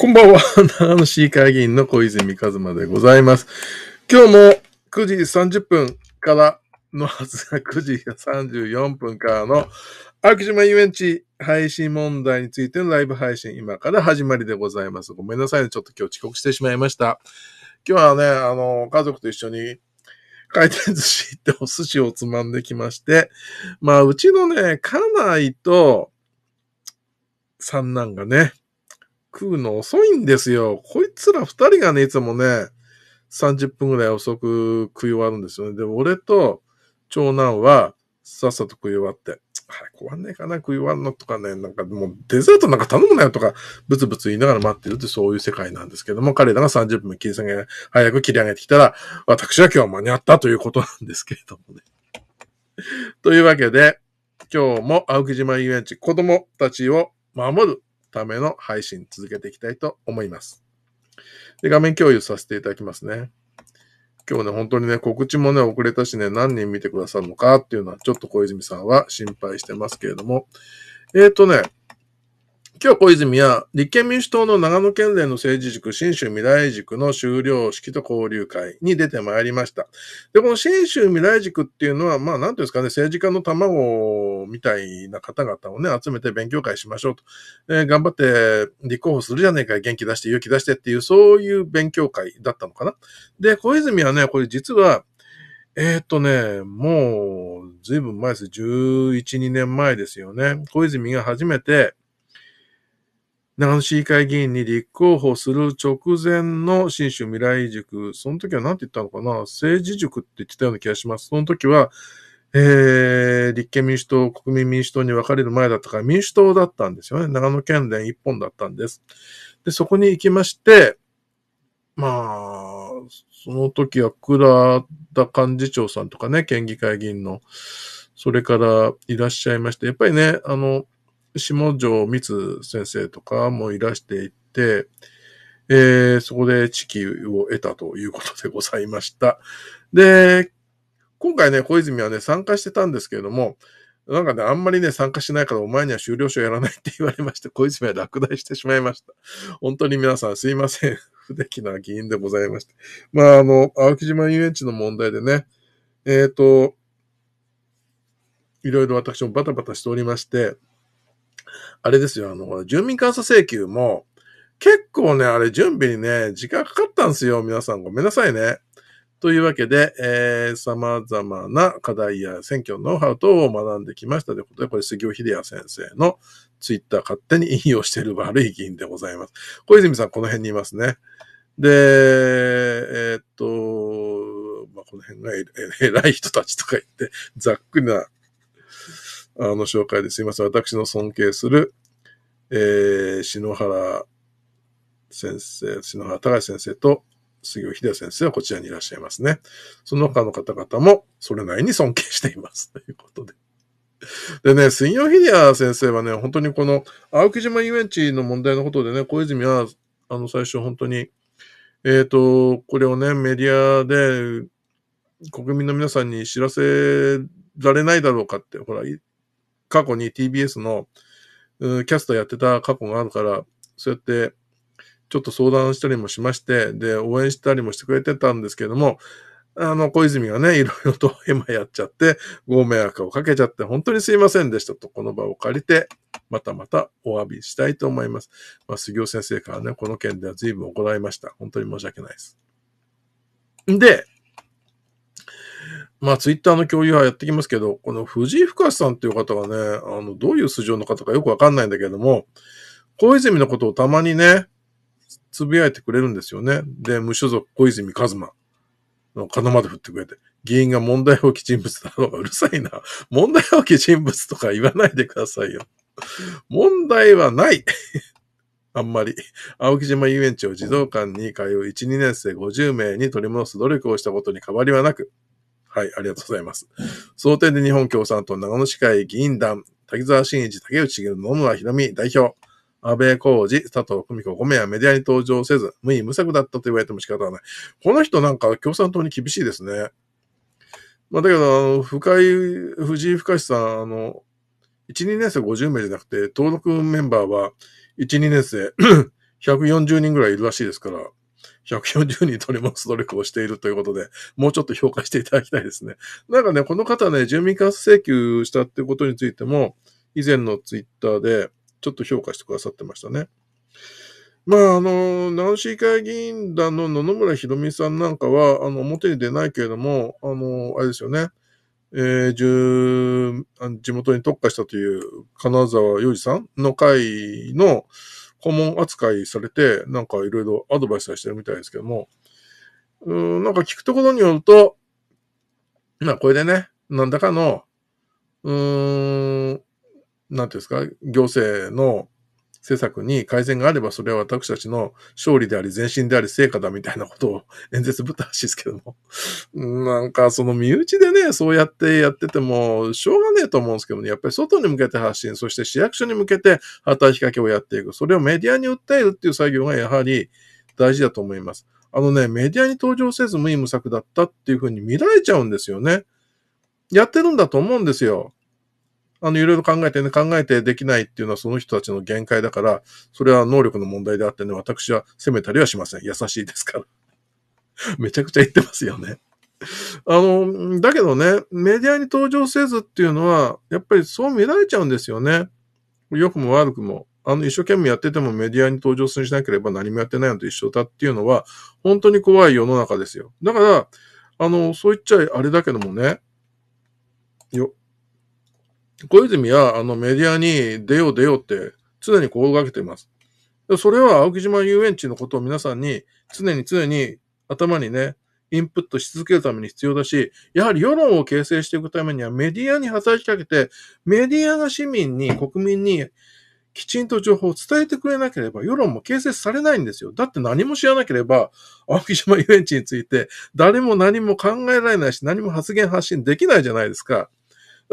こんばんは。長野市議会議員の小泉和馬でございます。今日も9時30分からのはずが9時34分からの秋島遊園地配信問題についてのライブ配信今から始まりでございます。ごめんなさいね。ちょっと今日遅刻してしまいました。今日はね、あの、家族と一緒に回転寿司行ってお寿司をつまんできまして、まあ、うちのね、家内と三男がね、食うの遅いんですよ。こいつら二人がね、いつもね、30分ぐらい遅く食い終わるんですよね。で、俺と長男はさっさと食い終わって、あれ、壊んねえかな、食い終わるのとかね、なんかもうデザートなんか頼むなよとか、ブツブツ言いながら待ってるってそういう世界なんですけども、彼らが30分切り下げ、早く切り上げてきたら、私は今日は間に合ったということなんですけれどもね。というわけで、今日も青木島遊園地、子供たちを守るための配信続けていきたいと思います。で、画面共有させていただきますね。今日ね、本当にね、告知もね、遅れたしね、何人見てくださるのかっていうのは、ちょっと小泉さんは心配してますけれども、えっ、ー、とね、今日小泉は、立憲民主党の長野県連の政治塾、新州未来塾の修了式と交流会に出てまいりました。で、この新州未来塾っていうのは、まあ、なんていうんですかね、政治家の卵みたいな方々をね、集めて勉強会しましょうと。えー、頑張って立候補するじゃねえか、元気出して、勇気出してっていう、そういう勉強会だったのかな。で、小泉はね、これ実は、えー、っとね、もう、ずいぶん前です。11、2年前ですよね。小泉が初めて、長野市議会議員に立候補する直前の新州未来塾、その時は何て言ったのかな政治塾って言ってたような気がします。その時は、えー、立憲民主党、国民民主党に分かれる前だったから民主党だったんですよね。長野県連一本だったんです。で、そこに行きまして、まあ、その時は倉田幹事長さんとかね、県議会議員の、それからいらっしゃいまして、やっぱりね、あの、下条光先生とかもいらしていて、えー、そこで地球を得たということでございました。で、今回ね、小泉はね、参加してたんですけれども、なんかね、あんまりね、参加しないからお前には終了書やらないって言われまして、小泉は落第してしまいました。本当に皆さんすいません。不出来な議員でございまして。まあ、あの、青木島遊園地の問題でね、えっ、ー、と、いろいろ私もバタバタしておりまして、あれですよ、あの、住民監査請求も、結構ね、あれ準備にね、時間かかったんですよ。皆さんごめんなさいね。というわけで、えー、様々な課題や選挙のノウハウ等を学んできましたということで、これ杉尾秀也先生のツイッター勝手に引用している悪い議員でございます。小泉さんこの辺にいますね。で、えー、っと、まあ、この辺が 偉い人たちとか言って、ざっくりなあの紹介ですいません。私の尊敬する、えー、篠原先生、篠原隆先生と杉尾秀先生はこちらにいらっしゃいますね。その他の方々もそれなりに尊敬しています。ということで。でね、杉尾秀也先生はね、本当にこの青木島遊園地の問題のことでね、小泉は、あの、最初本当に、えっ、ー、と、これをね、メディアで国民の皆さんに知らせられないだろうかって、ほら、過去に TBS のキャストやってた過去があるから、そうやってちょっと相談したりもしまして、で、応援したりもしてくれてたんですけども、あの、小泉がね、いろいろと 今やっちゃって、ご迷惑をかけちゃって、本当にすいませんでしたと、この場を借りて、またまたお詫びしたいと思います。まあ、杉尾先生からね、この件では随分行いました。本当に申し訳ないです。で、まあ、ツイッターの共有はやってきますけど、この藤井深さんっていう方がね、あの、どういう素性の方かよくわかんないんだけども、小泉のことをたまにね、つぶやいてくれるんですよね。で、無所属小泉一馬の肩まで振ってくれて、議員が問題放棄人物だうがうるさいな。問題放棄人物とか言わないでくださいよ。問題はない あんまり。青木島遊園地を児童館に通う1、2年生50名に取り戻す努力をしたことに変わりはなく、はい、ありがとうございます。その点で日本共産党長野市会議員団、滝沢慎一、竹内茂、野村博美代表、安倍浩二、佐藤久美子5名はメディアに登場せず、無意無策だったと言われても仕方がない。この人なんか共産党に厳しいですね。まあだけど、あの、深井、藤井深さん、あの、1、2年生50名じゃなくて、登録メンバーは1、2年生140 人ぐらいいるらしいですから、140人取り戻す努力をしているということで、もうちょっと評価していただきたいですね。なんかね、この方ね、住民監査請求したってことについても、以前のツイッターでちょっと評価してくださってましたね。まあ、あの、ナウシー会議員団の野々村博美さんなんかは、あの、表に出ないけれども、あの、あれですよね、えー、地元に特化したという金沢洋二さんの会の、顧問扱いされて、なんかいろいろアドバイスさてるみたいですけども、うん、なんか聞くところによると、まあこれでね、なんだかの、うーん、なんていうんですか、行政の施策に改善があれば、それは私たちの勝利であり、前進であり、成果だみたいなことを演説ぶったらしいですけども。なんか、その身内でね、そうやってやってても、しょうがねえと思うんですけどね、やっぱり外に向けて発信、そして市役所に向けて働きかけをやっていく。それをメディアに訴えるっていう作業がやはり大事だと思います。あのね、メディアに登場せず無意無策だったっていうふうに見られちゃうんですよね。やってるんだと思うんですよ。あの、いろいろ考えてね、考えてできないっていうのはその人たちの限界だから、それは能力の問題であってね、私は責めたりはしません。優しいですから。めちゃくちゃ言ってますよね。あの、だけどね、メディアに登場せずっていうのは、やっぱりそう見られちゃうんですよね。良くも悪くも。あの、一生懸命やっててもメディアに登場するしなければ何もやってないのと一緒だっていうのは、本当に怖い世の中ですよ。だから、あの、そう言っちゃあれだけどもね、よ、小泉はあのメディアに出よう出ようって常に心がけています。それは青木島遊園地のことを皆さんに常に常に頭にね、インプットし続けるために必要だし、やはり世論を形成していくためにはメディアに働きかけて、メディアが市民に、国民にきちんと情報を伝えてくれなければ世論も形成されないんですよ。だって何も知らなければ、青木島遊園地について誰も何も考えられないし、何も発言発信できないじゃないですか。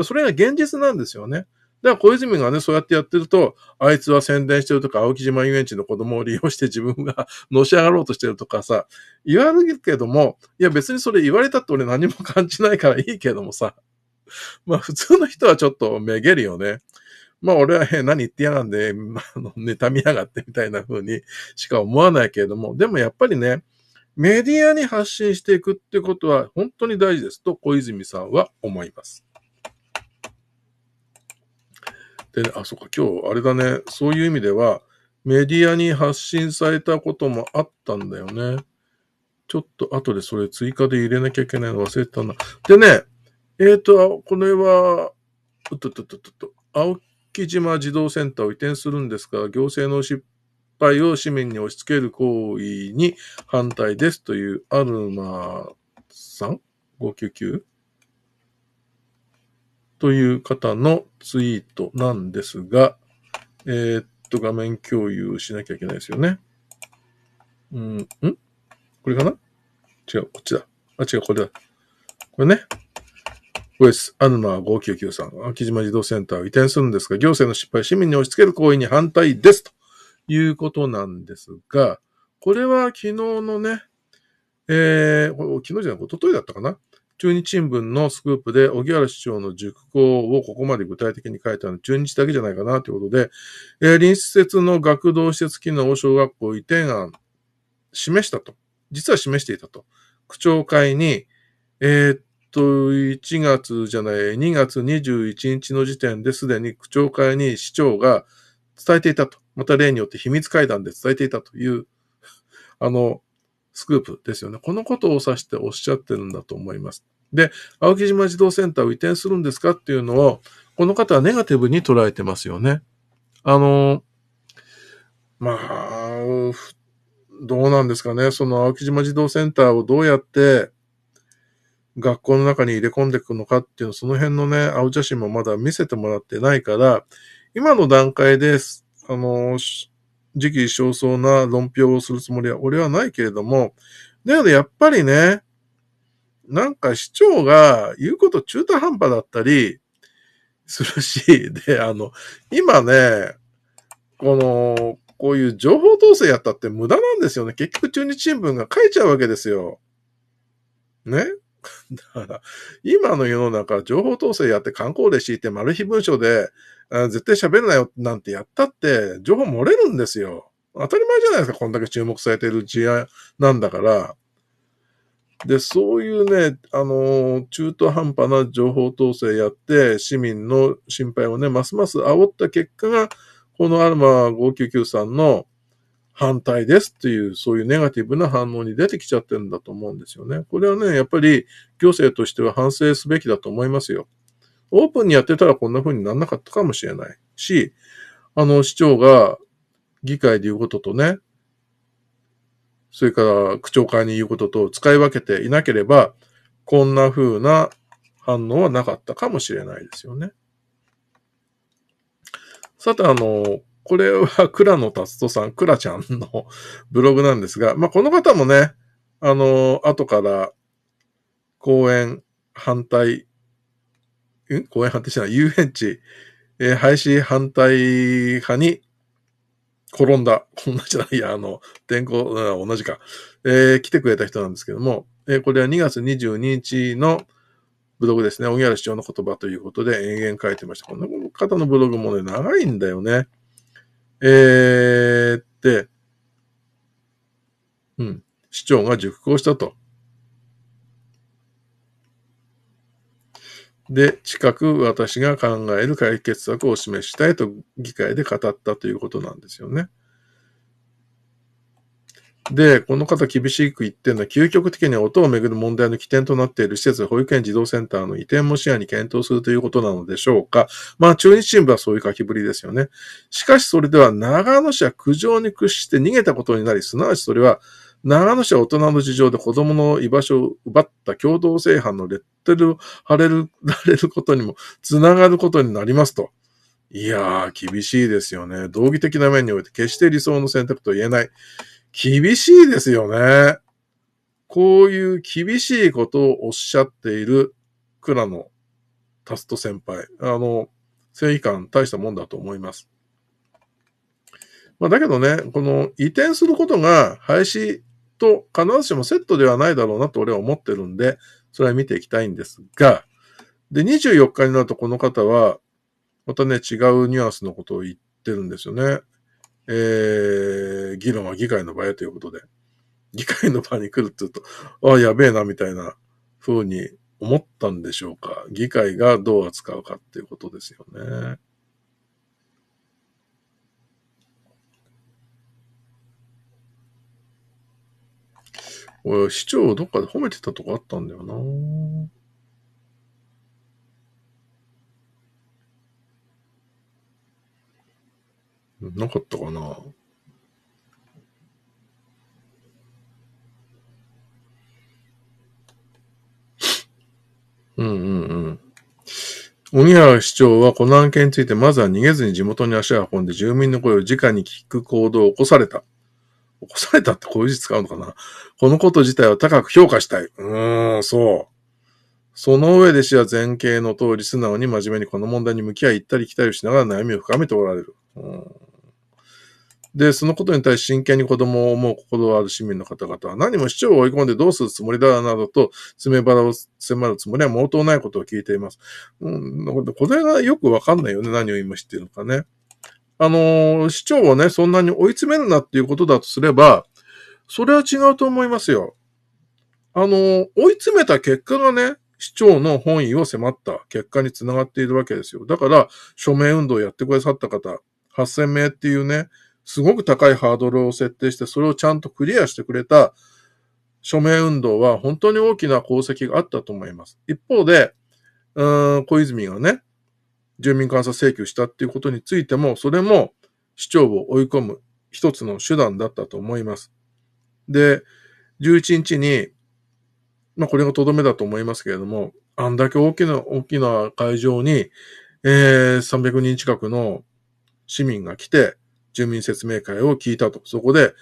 それが現実なんですよね。だから小泉がね、そうやってやってると、あいつは宣伝してるとか、青木島遊園地の子供を利用して自分が のし上がろうとしてるとかさ、言われるけども、いや別にそれ言われたって俺何も感じないからいいけどもさ、まあ普通の人はちょっとめげるよね。まあ俺は、何言ってやがんで、あの、妬みやがってみたいな風に しか思わないけれども、でもやっぱりね、メディアに発信していくってことは本当に大事ですと小泉さんは思います。で、ね、あ、そっか、今日、あれだね、そういう意味では、メディアに発信されたこともあったんだよね。ちょっと後でそれ追加で入れなきゃいけないの忘れたな。でね、えっ、ー、と、これは、うととととと、青木島児童センターを移転するんですが、行政の失敗を市民に押し付ける行為に反対ですというアルマさん ?599? という方のツイートなんですが、えー、っと、画面共有しなきゃいけないですよね。うん、んこれかな違う、こっちだ。あ、違う、これだ。これね。これです。アヌマ5993。秋島児童センターを移転するんですが、行政の失敗、市民に押し付ける行為に反対です。ということなんですが、これは昨日のね、えー、昨日じゃない、おとといだったかな中日新聞のスクープで、小木原市長の熟考をここまで具体的に書いたのは中日だけじゃないかなということで、えー、隣接の学童施設機能を小学校移転案、示したと。実は示していたと。区長会に、えー、っと、1月じゃない、2月21日の時点ですでに区長会に市長が伝えていたと。また例によって秘密会談で伝えていたという、あの、スクープですよね。このことを指しておっしゃってるんだと思います。で、青木島児童センターを移転するんですかっていうのを、この方はネガティブに捉えてますよね。あの、まあ、どうなんですかね。その青木島児童センターをどうやって学校の中に入れ込んでいくのかっていうの、その辺のね、青写真もまだ見せてもらってないから、今の段階です。あの、時期尚早な論評をするつもりは俺はないけれども、だけどやっぱりね、なんか市長が言うこと中途半端だったりするし、で、あの、今ね、この、こういう情報統制やったって無駄なんですよね。結局中日新聞が書いちゃうわけですよ。ね だから、今の世の中、情報統制やって観光で敷いて、マル秘文書であ絶対喋るなよなんてやったって、情報漏れるんですよ。当たり前じゃないですか、こんだけ注目されてる事案なんだから。で、そういうね、あの中途半端な情報統制やって、市民の心配をね、ますます煽った結果が、このアルマ599さんの反対ですっていう、そういうネガティブな反応に出てきちゃってるんだと思うんですよね。これはね、やっぱり行政としては反省すべきだと思いますよ。オープンにやってたらこんな風にならなかったかもしれないし、あの、市長が議会で言うこととね、それから区長会に言うことと使い分けていなければ、こんな風な反応はなかったかもしれないですよね。さて、あの、これは倉野達人さん、倉ちゃんのブログなんですが、まあ、この方もね、あの、後から講演反対公園反対しない、遊園地、えー、廃止反対派に転んだ。こんなじゃない、いや、あの、天候、同じか。えー、来てくれた人なんですけども、えー、これは2月22日のブログですね。小木原市長の言葉ということで延々書いてました。この方のブログもね、長いんだよね。えー、って、うん、市長が熟考したと。で、近く私が考える解決策を示したいと議会で語ったということなんですよね。で、この方厳しく言ってるのは、究極的には音をめぐる問題の起点となっている施設、保育園児童センターの移転も視野に検討するということなのでしょうか。まあ、中日新聞はそういう書きぶりですよね。しかし、それでは長野市は苦情に屈して逃げたことになり、すなわちそれは、長野市は大人の事情で子供の居場所を奪った共同正犯のレッテルを貼れる、られることにもつながることになりますと。いやー、厳しいですよね。道義的な面において決して理想の選択と言えない。厳しいですよね。こういう厳しいことをおっしゃっている倉野タスト先輩。あの、正義感大したもんだと思います。まあ、だけどね、この移転することが廃止と必ずしもセットではないだろうなと俺は思ってるんで、それは見ていきたいんですが、で、24日になるとこの方は、またね、違うニュアンスのことを言ってるんですよね。えー、議論は議会の場へということで。議会の場に来るって言うと、ああ、やべえな、みたいな風に思ったんでしょうか。議会がどう扱うかっていうことですよね。俺、市長をどっかで褒めてたとこあったんだよな。なかったかな。うんうんうん。荻原市長はこの案件について、まずは逃げずに地元に足を運んで住民の声を直に聞く行動を起こされた。起こされたってこういう字使うのかなこのこと自体を高く評価したい。うーん、そう。その上で死は前傾の通り素直に真面目にこの問題に向き合い行ったり来たりしながら悩みを深めておられる。うんで、そのことに対し真剣に子供を思う心ある市民の方々は、何も市長を追い込んでどうするつもりだなどと、爪腹を迫るつもりは毛頭ないことを聞いています。うん、これがよくわかんないよね。何を今知ってるのかね。あの、市長をね、そんなに追い詰めるなっていうことだとすれば、それは違うと思いますよ。あの、追い詰めた結果がね、市長の本意を迫った結果につながっているわけですよ。だから、署名運動をやってくださった方、8000名っていうね、すごく高いハードルを設定して、それをちゃんとクリアしてくれた署名運動は本当に大きな功績があったと思います。一方で、うん、小泉がね、住民監査請求したっていうことについても、それも市長を追い込む一つの手段だったと思います。で、11日に、まあこれがとどめだと思いますけれども、あんだけ大きな、大きな会場に、えー、300人近くの市民が来て、住民説明会を聞いたと。そこで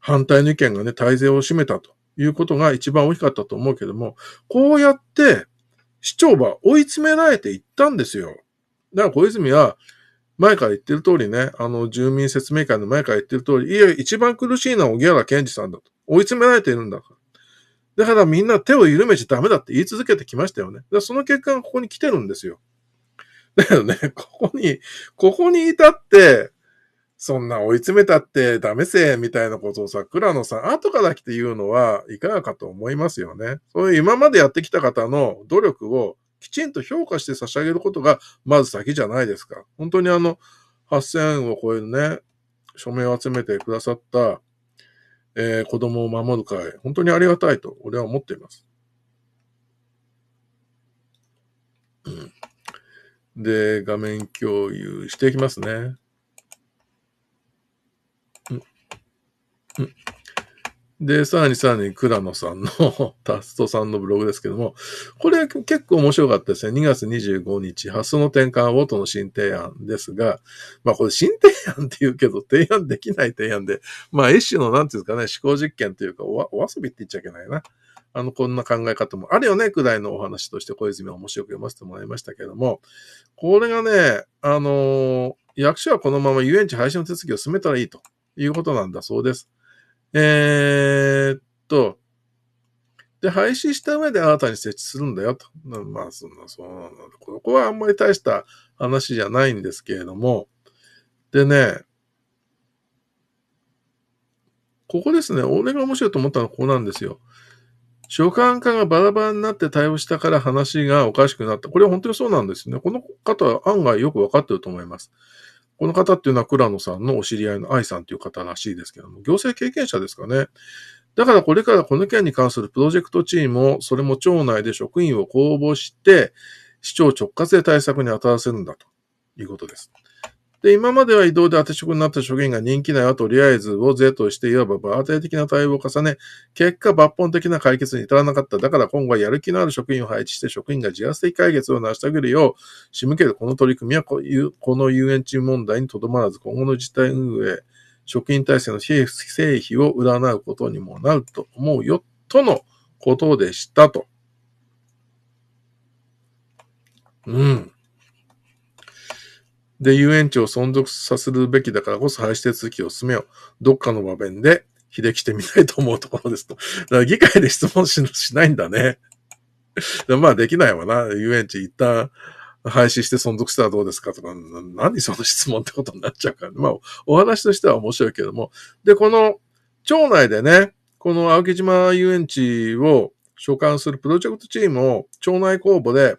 反対の意見がね、大勢を占めたということが一番大きかったと思うけども、こうやって市長は追い詰められていったんですよ。だから小泉は、前から言ってる通りね、あの、住民説明会の前から言ってる通り、いや、一番苦しいのは小木原健二さんだと。追い詰められているんだから。だからみんな手を緩めちゃダメだって言い続けてきましたよね。だその結果がここに来てるんですよ。だけどね、ここに、ここに至って、そんな追い詰めたってダメせ、みたいなことをさ、倉野さん、後から来て言うのはいかがかと思いますよね。そういう今までやってきた方の努力をきちんと評価して差し上げることが、まず先じゃないですか。本当にあの、8000を超えるね、署名を集めてくださった、えー、子供を守る会、本当にありがたいと、俺は思っています。で、画面共有していきますね。うん。うん。で、さらにさらに、倉野さんの タストさんのブログですけども、これ結構面白かったですね。2月25日、発想の転換をとの新提案ですが、まあこれ新提案って言うけど、提案できない提案で、まあ一種のなんていうんですかね、思考実験というかお、お遊びって言っちゃいけないな。あの、こんな考え方もあるよね、くらいのお話として小泉は面白く読ませてもらいましたけども、これがね、あのー、役所はこのまま遊園地廃止の手続きを進めたらいいということなんだそうです。えー、っと、で、廃止した上で新たに設置するんだよと。まあ、そんな、そうなんだ。ここはあんまり大した話じゃないんですけれども。でね、ここですね。俺が面白いと思ったのはここなんですよ。所管課がバラバラになって対応したから話がおかしくなった。これは本当にそうなんですね。この方は案外よくわかってると思います。この方っていうのは倉野さんのお知り合いの愛さんという方らしいですけども、行政経験者ですかね。だからこれからこの件に関するプロジェクトチームを、それも町内で職員を公募して、市長直轄で対策に当たらせるんだということです。で、今までは移動で当て職になった職員が人気なはとりあえずを税としていわばバーテり的な対応を重ね、結果抜本的な解決に至らなかった。だから今後はやる気のある職員を配置して職員が自発的解決を成し遂げるよう仕向けるこの取り組みはこの遊園地問題にとどまらず今後の事態運営、職員体制の非正費を占うことにもなると思うよ、とのことでしたと。うん。で、遊園地を存続させるべきだからこそ廃止手続きを進めよう。どっかの場面で、ひできてみたいと思うところですと。だから議会で質問しないんだね。まあできないわな。遊園地一旦廃止して存続したらどうですかとか、何その質問ってことになっちゃうから、まあお話としては面白いけども。で、この町内でね、この青木島遊園地を所管するプロジェクトチームを町内公募で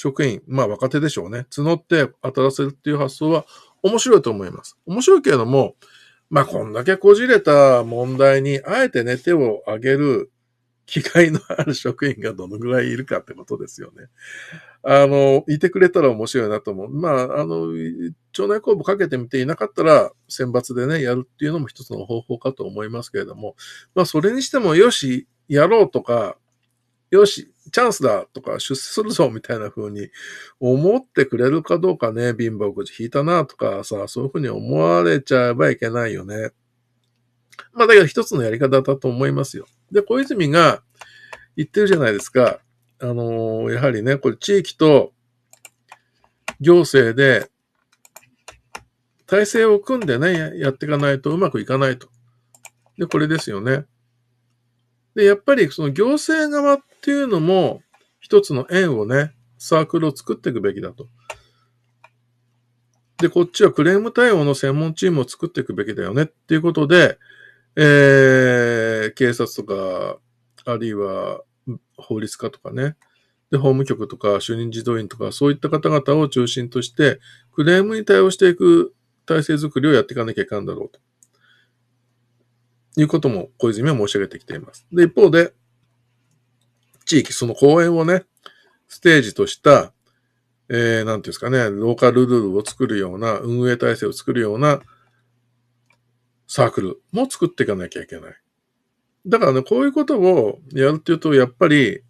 職員、まあ若手でしょうね、募って当たらせるっていう発想は面白いと思います。面白いけれども、まあこんだけこじれた問題に、あえてね、手を挙げる機会のある職員がどのぐらいいるかってことですよね。あの、いてくれたら面白いなと思う。まあ、あの、町内公募かけてみていなかったら、選抜でね、やるっていうのも一つの方法かと思いますけれども、まあ、それにしても、よし、やろうとか、よし、チャンスだとか出世するぞみたいな風に思ってくれるかどうかね、貧乏くじ引いたなとかさ、そういう風に思われちゃえばいけないよね。まあだけど一つのやり方だと思いますよ。で、小泉が言ってるじゃないですか。あのー、やはりね、これ地域と行政で体制を組んでね、やっていかないとうまくいかないと。で、これですよね。で、やっぱりその行政側っていうのも、一つの円をね、サークルを作っていくべきだと。で、こっちはクレーム対応の専門チームを作っていくべきだよねっていうことで、えー、警察とか、あるいは法律家とかね、で、法務局とか主任児童員とか、そういった方々を中心として、クレームに対応していく体制づくりをやっていかなきゃいかんだろうと。いうことも小泉は申し上げてきています。で、一方で、地域、その公園をね、ステージとした、えー、なんていうんですかね、ローカルルールを作るような、運営体制を作るようなサークルも作っていかなきゃいけない。だからね、こういうことをやるっていうと、やっぱり、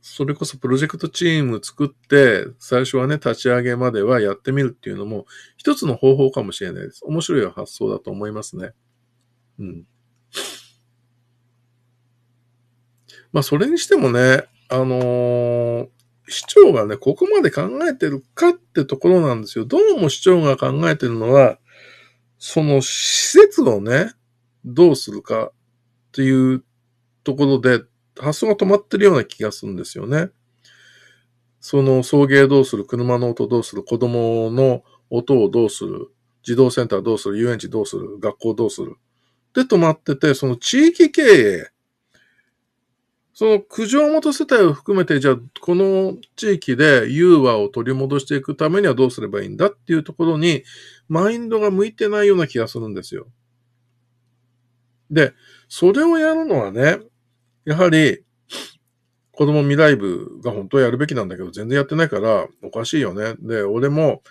それこそプロジェクトチーム作って、最初はね、立ち上げまではやってみるっていうのも、一つの方法かもしれないです。面白い発想だと思いますね。うん。まあ、それにしてもね、あのー、市長がね、ここまで考えてるかってところなんですよ。どうも市長が考えてるのは、その施設をね、どうするかっていうところで、発想が止まってるような気がするんですよね。その送迎どうする、車の音どうする、子供の音をどうする、児童センターどうする、遊園地どうする、学校どうする。で止まってて、その地域経営、その苦情元世帯を含めて、じゃあ、この地域で融和を取り戻していくためにはどうすればいいんだっていうところに、マインドが向いてないような気がするんですよ。で、それをやるのはね、やはり、子供未来部が本当はやるべきなんだけど、全然やってないから、おかしいよね。で、俺も、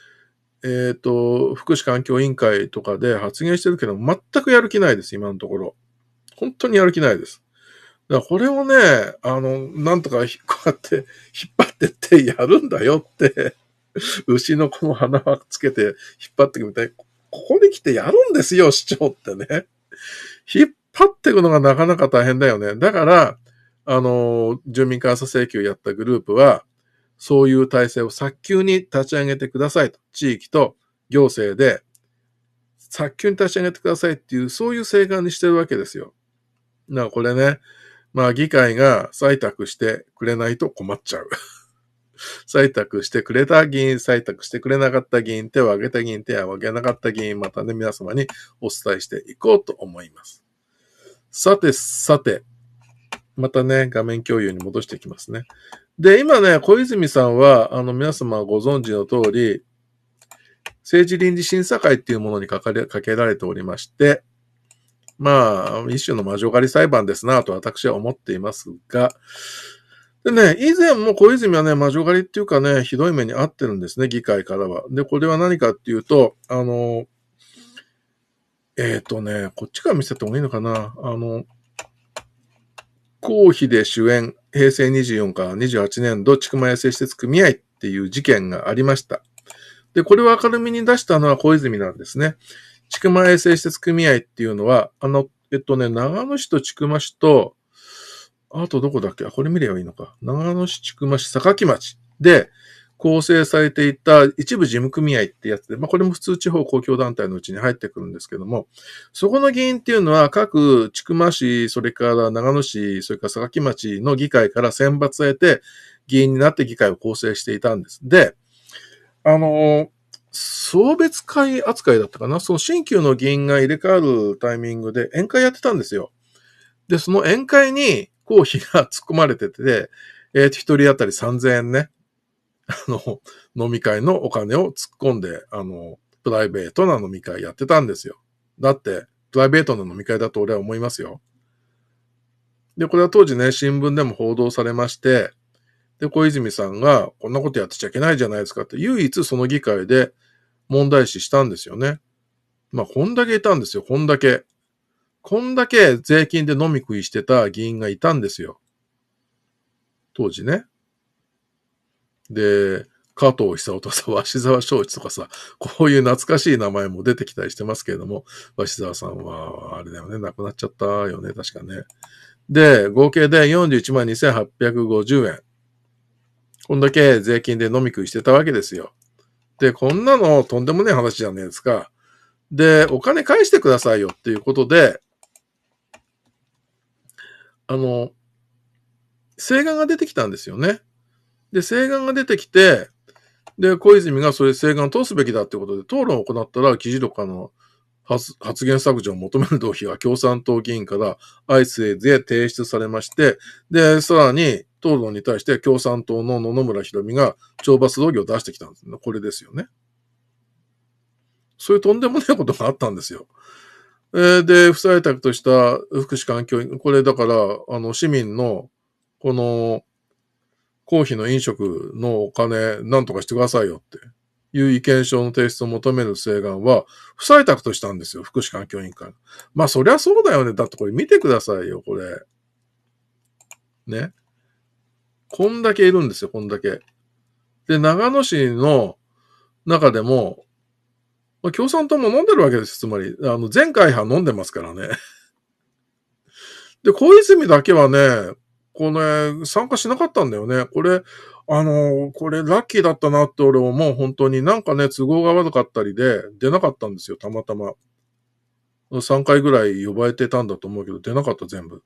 えっ、ー、と、福祉環境委員会とかで発言してるけど、全くやる気ないです、今のところ。本当にやる気ないです。だからこれをね、あの、なんとかこうやって引っ張ってってやるんだよって、牛のこの鼻をつけて引っ張っていくみたい。ここに来てやるんですよ、市長ってね。引っ張っていくのがなかなか大変だよね。だから、あの、住民監査請求やったグループは、そういう体制を早急に立ち上げてくださいと、地域と行政で、早急に立ち上げてくださいっていう、そういう請願にしてるわけですよ。なあ、これね、まあ議会が採択してくれないと困っちゃう。採択してくれた議員、採択してくれなかった議員、手を挙げた議員、手を挙げなかった議員、またね、皆様にお伝えしていこうと思います。さて、さて、またね、画面共有に戻していきますね。で、今ね、小泉さんは、あの、皆様ご存知の通り、政治倫理審査会っていうものにかかれかけられておりまして、まあ、一種の魔女狩り裁判ですなと私は思っていますが、でね、以前も小泉はね、魔女狩りっていうかね、ひどい目に遭ってるんですね、議会からは。で、これは何かっていうと、あの、えっ、ー、とね、こっちから見せてもいいのかなあの、公費で主演、平成24から28年度、くま衛生施設組合っていう事件がありました。で、これを明るみに出したのは小泉なんですね。くま衛生施設組合っていうのは、あの、えっとね、長野市とくま市と、あとどこだっけあ、これ見ればいいのか。長野市、くま市、坂木町で、構成されていた一部事務組合ってやつで、まあ、これも普通地方公共団体のうちに入ってくるんですけども、そこの議員っていうのは各千曲市、それから長野市、それから榊町の議会から選抜されて議員になって議会を構成していたんです。で、あの、送別会扱いだったかなその新旧の議員が入れ替わるタイミングで宴会やってたんですよ。で、その宴会に公費が突っ込まれてて、えっ、ー、と、一人当たり3000円ね。あの、飲み会のお金を突っ込んで、あの、プライベートな飲み会やってたんですよ。だって、プライベートの飲み会だと俺は思いますよ。で、これは当時ね、新聞でも報道されまして、で、小泉さんが、こんなことやってちゃいけないじゃないですかって、唯一その議会で問題視したんですよね。まあ、こんだけいたんですよ、こんだけ。こんだけ税金で飲み食いしてた議員がいたんですよ。当時ね。で、加藤久夫とさ、鷲沢正一とかさ、こういう懐かしい名前も出てきたりしてますけれども、鷲沢さんは、あれだよね、亡くなっちゃったよね、確かね。で、合計で41万2850円。こんだけ税金で飲み食いしてたわけですよ。で、こんなのとんでもねえ話じゃねえですか。で、お金返してくださいよっていうことで、あの、請願が出てきたんですよね。で、請願が出てきて、で、小泉がそれ請願を通すべきだってことで、討論を行ったら、記事とかの発発言削除を求める動議が共産党議員からエ次ズで提出されまして、で、さらに、討論に対して共産党の野々村博美が懲罰動議を出してきたんです。これですよね。そういうとんでもないことがあったんですよ。えー、で、不採択とした福祉環境、これだから、あの、市民の、この、公費の飲食のお金、なんとかしてくださいよっていう意見書の提出を求める請願は、不採択としたんですよ、福祉環境委員会。まあ、そりゃそうだよね。だってこれ見てくださいよ、これ。ね。こんだけいるんですよ、こんだけ。で、長野市の中でも、まあ、共産党も飲んでるわけですつまり、あの、前回派飲んでますからね。で、小泉だけはね、こね、参加しなかったんだよね。これ、あの、これラッキーだったなって俺思う、本当に。なんかね、都合が悪かったりで、出なかったんですよ、たまたま。3回ぐらい呼ばれてたんだと思うけど、出なかった、全部。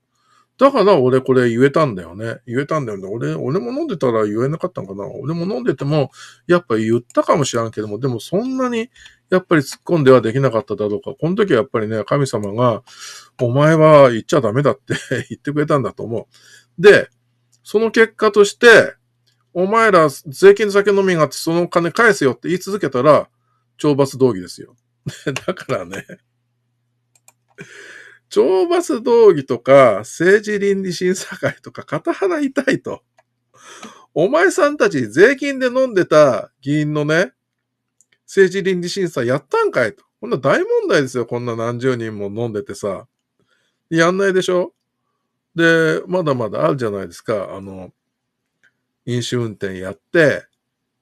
だから俺これ言えたんだよね。言えたんだよね。俺、俺も飲んでたら言えなかったんかな。俺も飲んでても、やっぱ言ったかもしらんけども、でもそんなにやっぱり突っ込んではできなかっただろうか。この時はやっぱりね、神様が、お前は言っちゃダメだって 言ってくれたんだと思う。で、その結果として、お前ら税金酒飲みがあってその金返せよって言い続けたら、懲罰道義ですよ。だからね、懲罰道義とか政治倫理審査会とか片腹痛いと。お前さんたち税金で飲んでた議員のね、政治倫理審査やったんかいと。こんな大問題ですよ。こんな何十人も飲んでてさ。やんないでしょで、まだまだあるじゃないですか。あの、飲酒運転やって、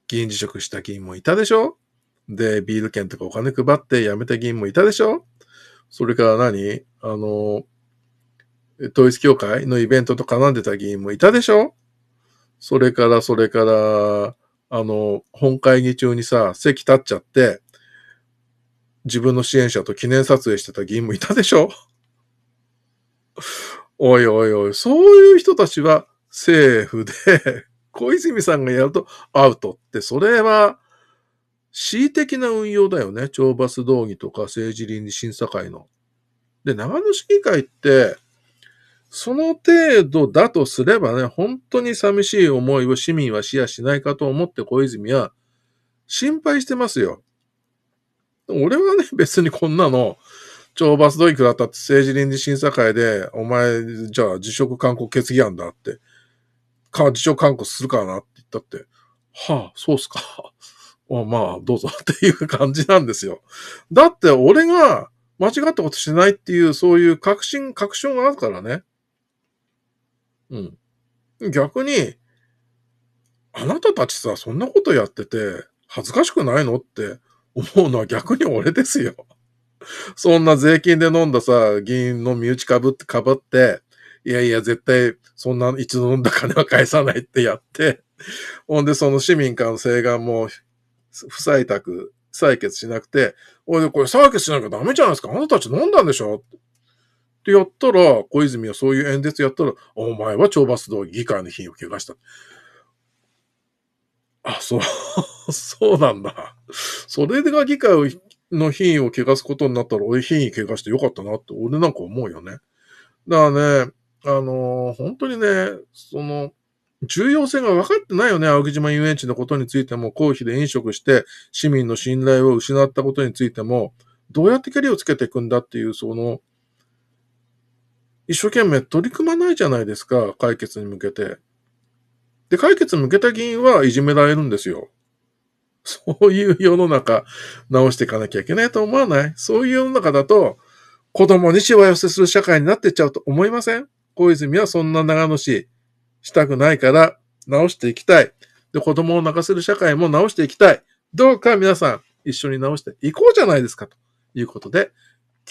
議員辞職した議員もいたでしょで、ビール券とかお金配って辞めた議員もいたでしょそれから何あの、統一協会のイベントと絡んでた議員もいたでしょそれから、それから、あの、本会議中にさ、席立っちゃって、自分の支援者と記念撮影してた議員もいたでしょ おいおいおい、そういう人たちは政府で 小泉さんがやるとアウトって、それは、恣意的な運用だよね。懲罰動議とか政治倫理審査会の。で、長野市議会って、その程度だとすればね、本当に寂しい思いを市民はシェアしないかと思って小泉は心配してますよ。俺はね、別にこんなの、懲罰ドイクだったって政治倫理審査会で、お前、じゃあ辞職勧告決議案だって、か、辞職勧告するからなって言ったって、はあ、そうっすか。あまあ、どうぞっていう感じなんですよ。だって俺が間違ったことしないっていう、そういう確信、確証があるからね。うん。逆に、あなたたちさ、そんなことやってて、恥ずかしくないのって思うのは逆に俺ですよ。そんな税金で飲んださ、議員の身内かぶって、かぶって、いやいや、絶対、そんな一度飲んだ金は返さないってやって、ほんで、その市民からの請願も、不採択、採決しなくて、おいで、これ採決しなきゃダメじゃないですか。あなたたち飲んだんでしょってやったら、小泉はそういう演説やったら、お前は懲罰動議会の品を汚した。あ、そう、そうなんだ。それが議会をの品位を汚すことになったら、俺品位汚してよかったなって、俺なんか思うよね。だからね、あのー、本当にね、その、重要性が分かってないよね。青木島遊園地のことについても、公費で飲食して、市民の信頼を失ったことについても、どうやって距離をつけていくんだっていう、その、一生懸命取り組まないじゃないですか、解決に向けて。で、解決に向けた議員はいじめられるんですよ。そういう世の中、直していかなきゃいけないと思わないそういう世の中だと、子供にしわ寄せする社会になってっちゃうと思いません小泉はそんな長野市したくないから、直していきたい。で、子供を泣かせる社会も直していきたい。どうか皆さん、一緒に直していこうじゃないですか。ということで、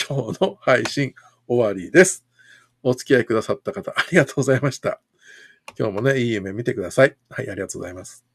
今日の配信終わりです。お付き合いくださった方、ありがとうございました。今日もね、いい夢見てください。はい、ありがとうございます。